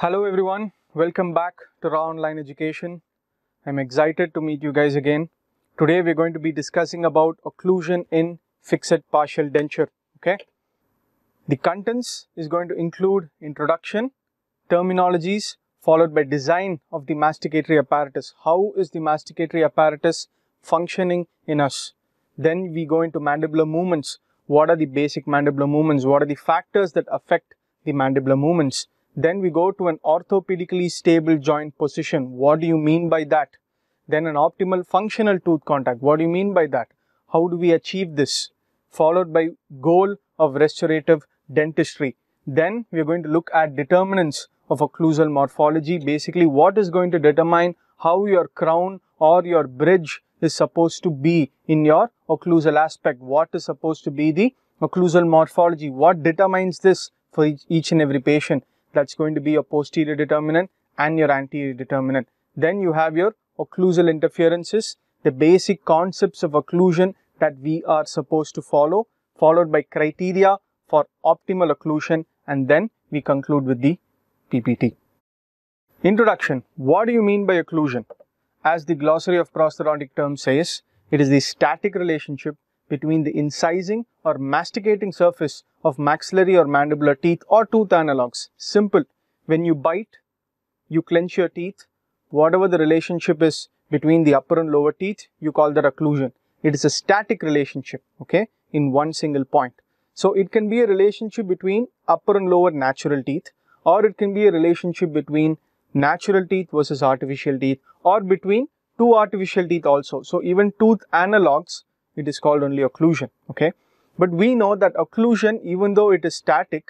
Hello everyone, welcome back to Raw Online Education. I'm excited to meet you guys again. Today we're going to be discussing about occlusion in fixed partial denture, okay? The contents is going to include introduction, terminologies, followed by design of the masticatory apparatus. How is the masticatory apparatus functioning in us? Then we go into mandibular movements. What are the basic mandibular movements? What are the factors that affect the mandibular movements? Then we go to an orthopedically stable joint position. What do you mean by that? Then an optimal functional tooth contact. What do you mean by that? How do we achieve this? Followed by goal of restorative dentistry. Then we are going to look at determinants of occlusal morphology. Basically, what is going to determine how your crown or your bridge is supposed to be in your occlusal aspect. What is supposed to be the occlusal morphology? What determines this for each and every patient? that's going to be your posterior determinant and your anterior determinant. Then you have your occlusal interferences, the basic concepts of occlusion that we are supposed to follow, followed by criteria for optimal occlusion and then we conclude with the PPT. Introduction. What do you mean by occlusion? As the glossary of prosthodontic terms says, it is the static relationship between the incising or masticating surface of maxillary or mandibular teeth or tooth analogs. Simple. When you bite, you clench your teeth. Whatever the relationship is between the upper and lower teeth, you call that occlusion. It is a static relationship, okay, in one single point. So, it can be a relationship between upper and lower natural teeth or it can be a relationship between natural teeth versus artificial teeth or between two artificial teeth also. So, even tooth analogs it is called only occlusion, okay. But we know that occlusion, even though it is static,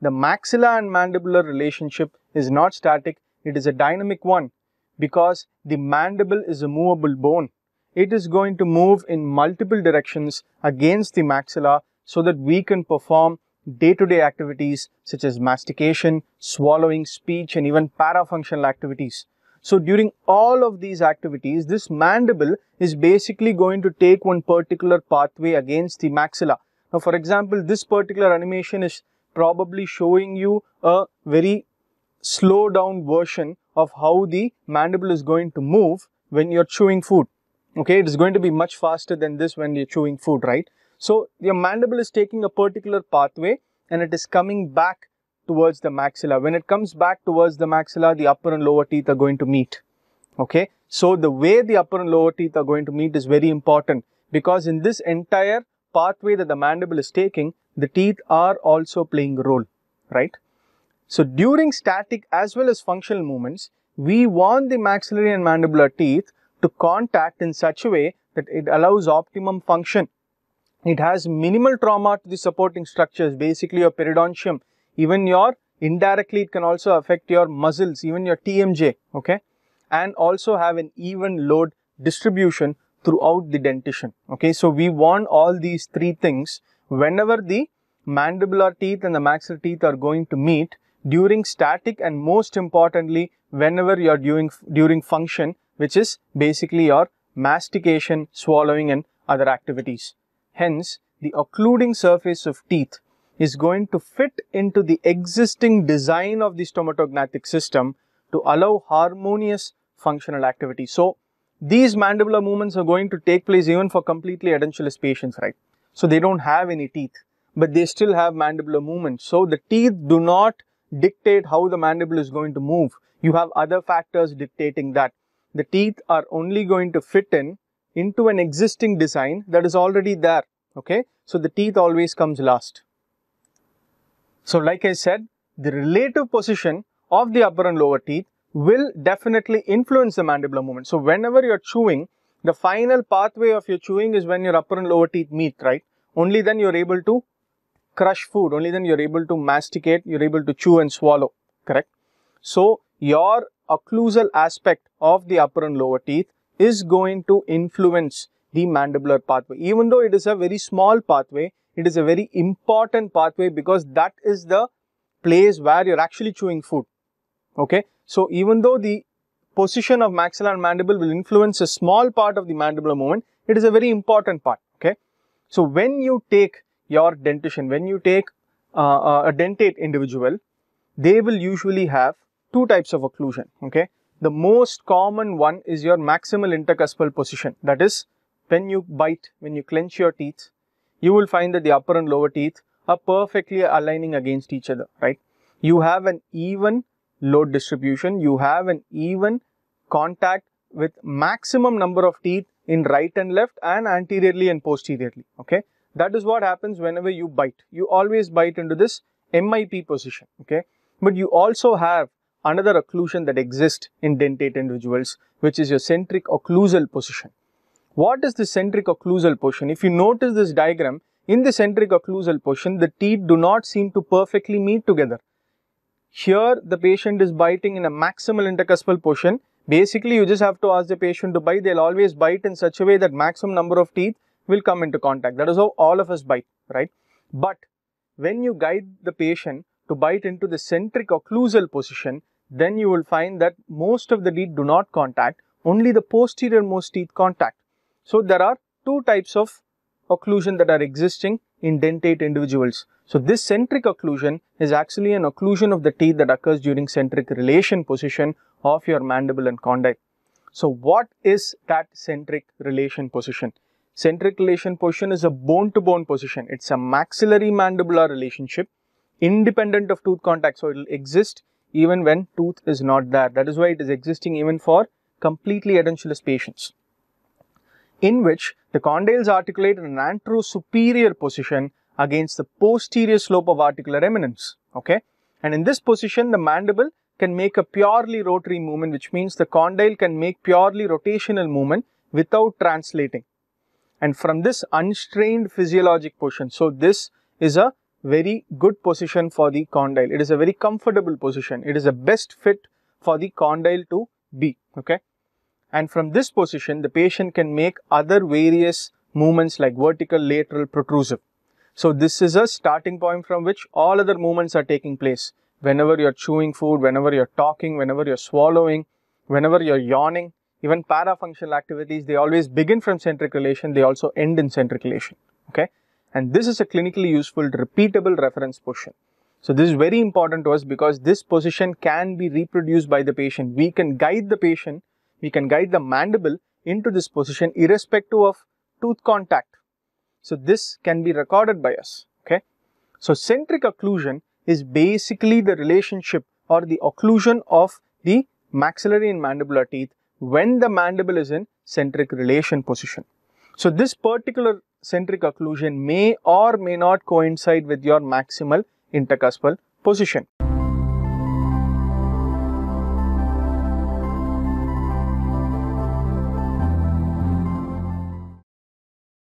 the maxilla and mandibular relationship is not static, it is a dynamic one because the mandible is a movable bone. It is going to move in multiple directions against the maxilla so that we can perform day-to-day -day activities such as mastication, swallowing, speech and even parafunctional activities. So during all of these activities, this mandible is basically going to take one particular pathway against the maxilla. Now, for example, this particular animation is probably showing you a very slow down version of how the mandible is going to move when you're chewing food. Okay, it is going to be much faster than this when you're chewing food, right? So, your mandible is taking a particular pathway and it is coming back towards the maxilla. When it comes back towards the maxilla, the upper and lower teeth are going to meet. Okay. So the way the upper and lower teeth are going to meet is very important because in this entire pathway that the mandible is taking, the teeth are also playing a role, right? So during static as well as functional movements, we want the maxillary and mandibular teeth to contact in such a way that it allows optimum function. It has minimal trauma to the supporting structures, basically your periodontium even your indirectly it can also affect your muscles, even your TMJ, okay, and also have an even load distribution throughout the dentition, okay. So, we want all these three things whenever the mandibular teeth and the maxillary teeth are going to meet during static and most importantly whenever you are doing during function which is basically your mastication, swallowing and other activities. Hence, the occluding surface of teeth is going to fit into the existing design of the stomatognathic system to allow harmonious functional activity. So, these mandibular movements are going to take place even for completely edentulous patients, right? So, they don't have any teeth, but they still have mandibular movement. So, the teeth do not dictate how the mandible is going to move. You have other factors dictating that. The teeth are only going to fit in into an existing design that is already there, okay? So, the teeth always comes last. So like I said, the relative position of the upper and lower teeth will definitely influence the mandibular movement. So whenever you're chewing, the final pathway of your chewing is when your upper and lower teeth meet, right? Only then you're able to crush food, only then you're able to masticate, you're able to chew and swallow, correct? So your occlusal aspect of the upper and lower teeth is going to influence the mandibular pathway. Even though it is a very small pathway, it is a very important pathway because that is the place where you're actually chewing food. Okay. So, even though the position of maxilla and mandible will influence a small part of the mandibular movement, it is a very important part. Okay. So, when you take your dentition, when you take uh, uh, a dentate individual, they will usually have two types of occlusion. Okay. The most common one is your maximal intercuspal position. That is, when you bite, when you clench your teeth, you will find that the upper and lower teeth are perfectly aligning against each other, right? You have an even load distribution, you have an even contact with maximum number of teeth in right and left and anteriorly and posteriorly, okay? That is what happens whenever you bite. You always bite into this MIP position, okay? But you also have another occlusion that exists in dentate individuals, which is your centric occlusal position. What is the centric occlusal portion? If you notice this diagram, in the centric occlusal portion, the teeth do not seem to perfectly meet together. Here, the patient is biting in a maximal intercuspal portion. Basically, you just have to ask the patient to bite. They'll always bite in such a way that maximum number of teeth will come into contact. That is how all of us bite, right? But when you guide the patient to bite into the centric occlusal position, then you will find that most of the teeth do not contact, only the posterior most teeth contact. So, there are two types of occlusion that are existing in dentate individuals. So, this centric occlusion is actually an occlusion of the teeth that occurs during centric relation position of your mandible and condyle. So, what is that centric relation position? Centric relation position is a bone-to-bone position. It's a maxillary mandibular relationship independent of tooth contact. So, it will exist even when tooth is not there. That is why it is existing even for completely edentulous patients in which the condyles articulate in an antero-superior position against the posterior slope of articular eminence. Okay, and in this position, the mandible can make a purely rotary movement, which means the condyle can make purely rotational movement without translating. And from this unstrained physiologic position, so this is a very good position for the condyle. It is a very comfortable position. It is a best fit for the condyle to be. Okay and from this position the patient can make other various movements like vertical, lateral, protrusive. So this is a starting point from which all other movements are taking place. Whenever you're chewing food, whenever you're talking, whenever you're swallowing, whenever you're yawning, even parafunctional activities, they always begin from centric relation, they also end in centric relation, okay? And this is a clinically useful repeatable reference position. So this is very important to us because this position can be reproduced by the patient. We can guide the patient we can guide the mandible into this position irrespective of tooth contact. So this can be recorded by us. Okay. So centric occlusion is basically the relationship or the occlusion of the maxillary and mandibular teeth when the mandible is in centric relation position. So this particular centric occlusion may or may not coincide with your maximal intercuspal position.